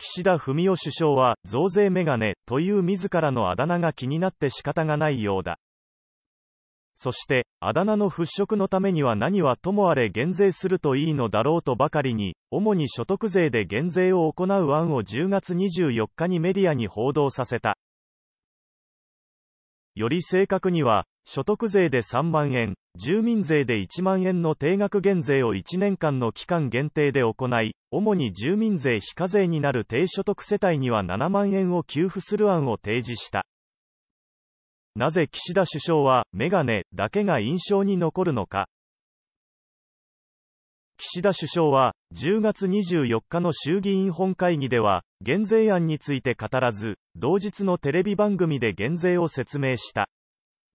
岸田文雄首相は、増税メガネという自らのあだ名が気になって仕方がないようだ。そして、あだ名の払拭のためには何はともあれ減税するといいのだろうとばかりに、主に所得税で減税を行う案を10月24日にメディアに報道させた。より正確には、所得税で3万円、住民税で1万円の定額減税を1年間の期間限定で行い、主に住民税非課税になる低所得世帯には7万円を給付する案を提示した。なぜ岸田首相は、メガネだけが印象に残るのか。岸田首相は、10月24日の衆議院本会議では、減税案について語らず、同日のテレビ番組で減税を説明した。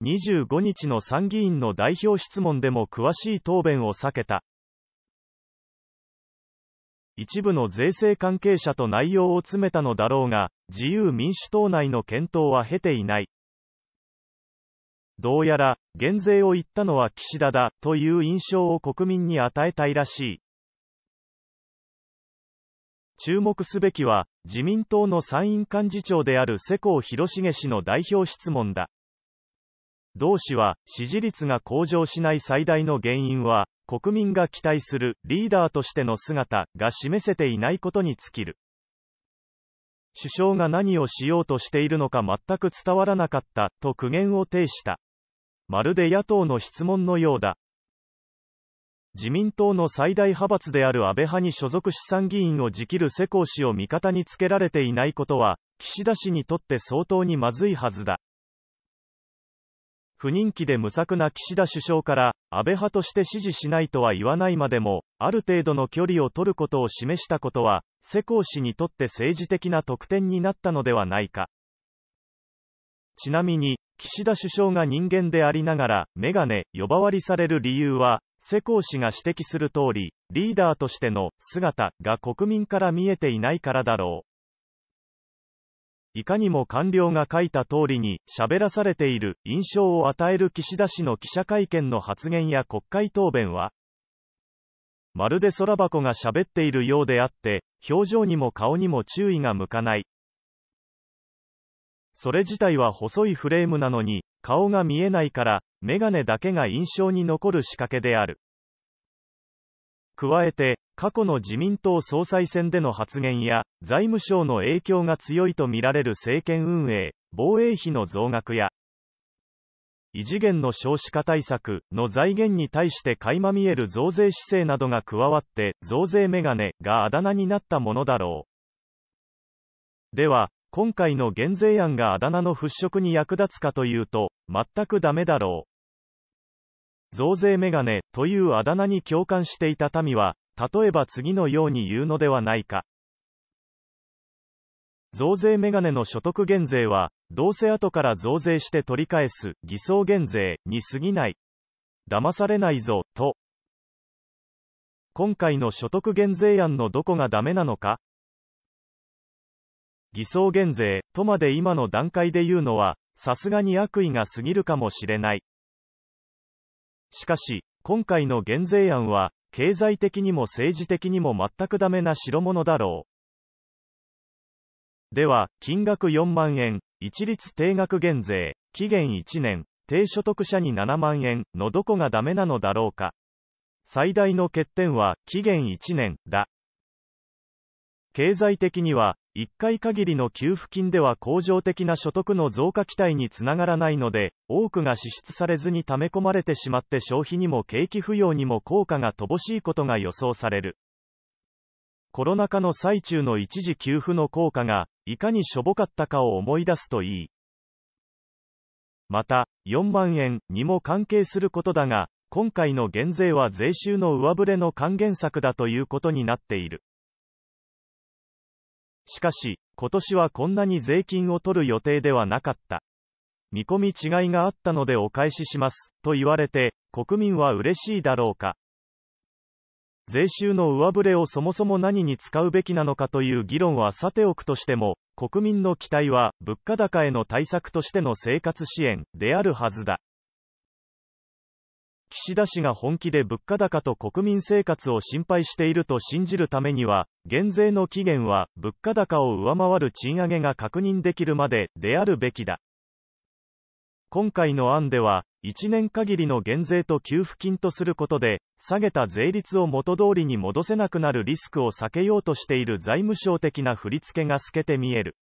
25日の参議院の代表質問でも詳しい答弁を避けた。一部の税制関係者と内容を詰めたのだろうが、自由民主党内の検討は経ていない。どうやら、減税を言ったのは岸田だ、という印象を国民に与えたいらしい。注目すべきは、自民党の参院幹事長である世耕弘成氏の代表質問だ。同氏は、支持率が向上しない最大の原因は、国民が期待するリーダーとしての姿が示せていないことに尽きる。首相が何をしようとしているのか全く伝わらなかった、と苦言を呈した。まるで野党の質問のようだ。自民党の最大派閥である安倍派に所属し参議院を直切る世耕氏を味方につけられていないことは、岸田氏にとって相当にまずいはずだ。不人気で無策な岸田首相から、安倍派として支持しないとは言わないまでも、ある程度の距離を取ることを示したことは、世耕氏にとって政治的な得点になったのではないか。ちなみに、岸田首相が人間でありながら、メガネ、呼ばわりされる理由は、世耕氏が指摘する通り、リーダーとしての姿が国民から見えていないからだろう。いかにも官僚が書いた通りに喋らされている印象を与える岸田氏の記者会見の発言や国会答弁は、まるで空箱が喋っているようであって、表情にも顔にも注意が向かない。それ自体は細いフレームなのに、顔が見えないから、メガネだけが印象に残る仕掛けである。加えて、過去の自民党総裁選での発言や、財務省の影響が強いとみられる政権運営、防衛費の増額や、異次元の少子化対策の財源に対して垣間見える増税姿勢などが加わって、増税メガネがあだ名になったものだろう。では、今回の減税案があだ名の払拭に役立つかというと、全くダメだろう。増税メガネというあだ名に共感していた民は、例えば次のように言うのではないか。増税メガネの所得減税は、どうせ後から増税して取り返す偽装減税に過ぎない。騙されないぞ、と。今回の所得減税案のどこがダメなのか偽装減税、とまで今の段階で言うのは、さすがに悪意が過ぎるかもしれない。しかし、今回の減税案は、経済的にも政治的にも全くダメな代物だろう。では、金額4万円、一律定額減税、期限1年、低所得者に7万円のどこがダメなのだろうか。最大の欠点は、期限1年だ。経済的には、1回限りの給付金では恒常的な所得の増加期待につながらないので、多くが支出されずに溜め込まれてしまって消費にも景気不要にも効果が乏しいことが予想される。コロナ禍の最中の一時給付の効果が、いかにしょぼかったかを思い出すといい。また、4万円にも関係することだが、今回の減税は税収の上振れの還元策だということになっている。しかし、今年はこんなに税金を取る予定ではなかった。見込み違いがあったのでお返しします、と言われて、国民は嬉しいだろうか。税収の上振れをそもそも何に使うべきなのかという議論はさておくとしても、国民の期待は、物価高への対策としての生活支援であるはずだ。岸田氏が本気で物価高と国民生活を心配していると信じるためには、減税の期限は物価高を上回る賃上げが確認できるまでであるべきだ。今回の案では、1年限りの減税と給付金とすることで、下げた税率を元通りに戻せなくなるリスクを避けようとしている財務省的な振り付けが透けて見える。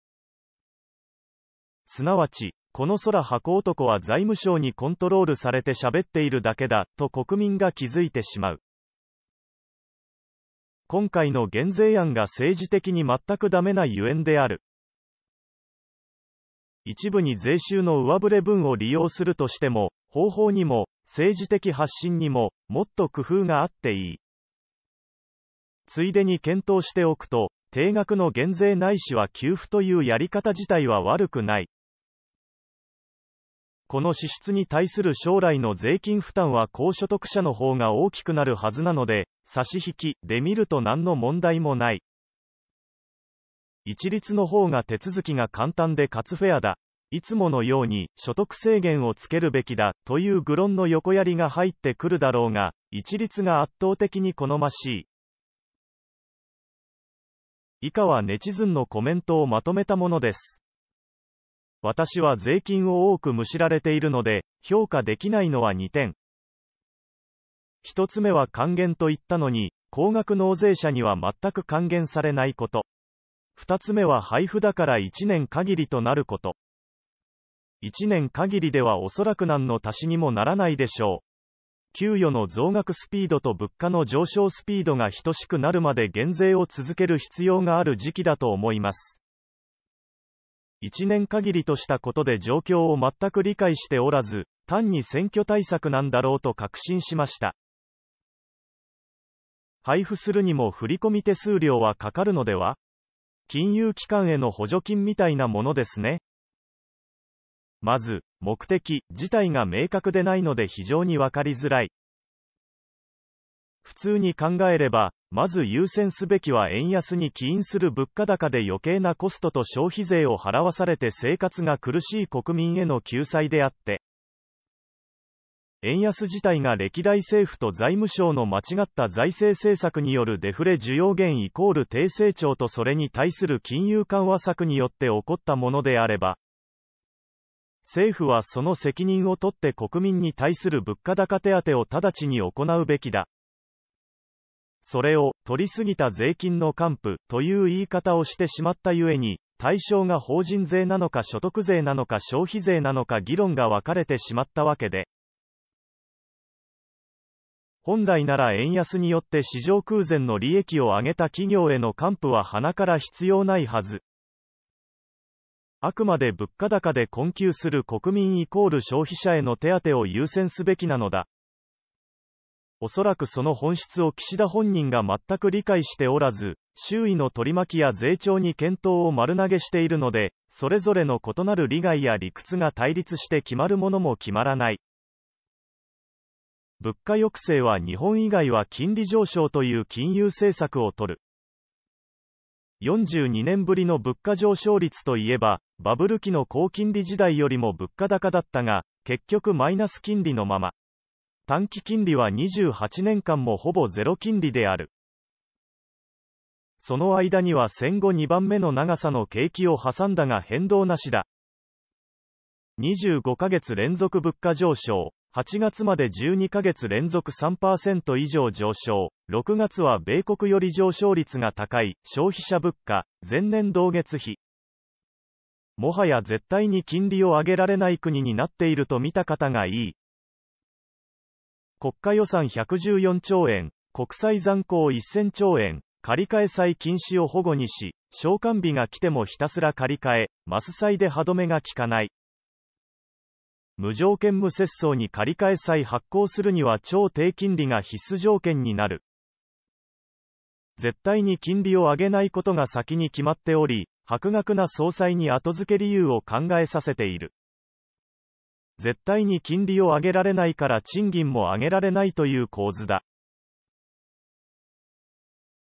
すなわち、この空箱男は財務省にコントロールされて喋っているだけだ、と国民が気づいてしまう。今回の減税案が政治的に全くダメなゆえんである。一部に税収の上振れ分を利用するとしても、方法にも、政治的発信にも、もっと工夫があっていい。ついでに検討しておくと、定額の減税ないしは給付というやり方自体は悪くない。この支出に対する将来の税金負担は高所得者の方が大きくなるはずなので、差し引きで見ると何の問題もない。一律の方が手続きが簡単でかつフェアだ。いつものように所得制限をつけるべきだという愚論の横やりが入ってくるだろうが、一律が圧倒的に好ましい。以下はネチズンのコメントをまとめたものです。私は税金を多くむしられているので、評価できないのは2点。1つ目は還元と言ったのに、高額納税者には全く還元されないこと。2つ目は配布だから1年限りとなること。1年限りではおそらく何の足しにもならないでしょう。給与の増額スピードと物価の上昇スピードが等しくなるまで減税を続ける必要がある時期だと思います。1年限りとしたことで状況を全く理解しておらず、単に選挙対策なんだろうと確信しました。配布するにも振込手数料はかかるのでは金融機関への補助金みたいなものですね。まず、目的自体が明確でないので非常にわかりづらい。普通に考えれば、まず優先すべきは円安に起因する物価高で余計なコストと消費税を払わされて生活が苦しい国民への救済であって、円安自体が歴代政府と財務省の間違った財政政策によるデフレ需要減イコール低成長とそれに対する金融緩和策によって起こったものであれば、政府はその責任を取って国民に対する物価高手当を直ちに行うべきだ。それを、取りすぎた税金の還付、という言い方をしてしまったゆえに、対象が法人税なのか所得税なのか消費税なのか議論が分かれてしまったわけで、本来なら円安によって市場空前の利益を上げた企業への還付は鼻から必要ないはず。あくまで物価高で困窮する国民イコール消費者への手当を優先すべきなのだ。おそらくその本質を岸田本人が全く理解しておらず、周囲の取り巻きや税調に検討を丸投げしているので、それぞれの異なる利害や理屈が対立して決まるものも決まらない。物価抑制は日本以外は金利上昇という金融政策を取る。42年ぶりの物価上昇率といえば、バブル期の高金利時代よりも物価高だったが、結局マイナス金利のまま。短期金利は28年間もほぼゼロ金利である。その間には戦後2番目の長さの景気を挟んだが変動なしだ。25ヶ月連続物価上昇、8月まで12ヶ月連続3%以上上昇、6月は米国より上昇率が高い消費者物価、前年同月比。もはや絶対に金利を上げられない国になっていると見た方がいい。国家予算114兆円、国債残高1000兆円、借り換え債禁止を保護にし、償還日が来てもひたすら借り換え、マス債で歯止めが効かない。無条件無節操に借り換え債発行するには超低金利が必須条件になる。絶対に金利を上げないことが先に決まっており、博学な総裁に後付け理由を考えさせている。絶対に金利を上げられないから賃金も上げられないという構図だ。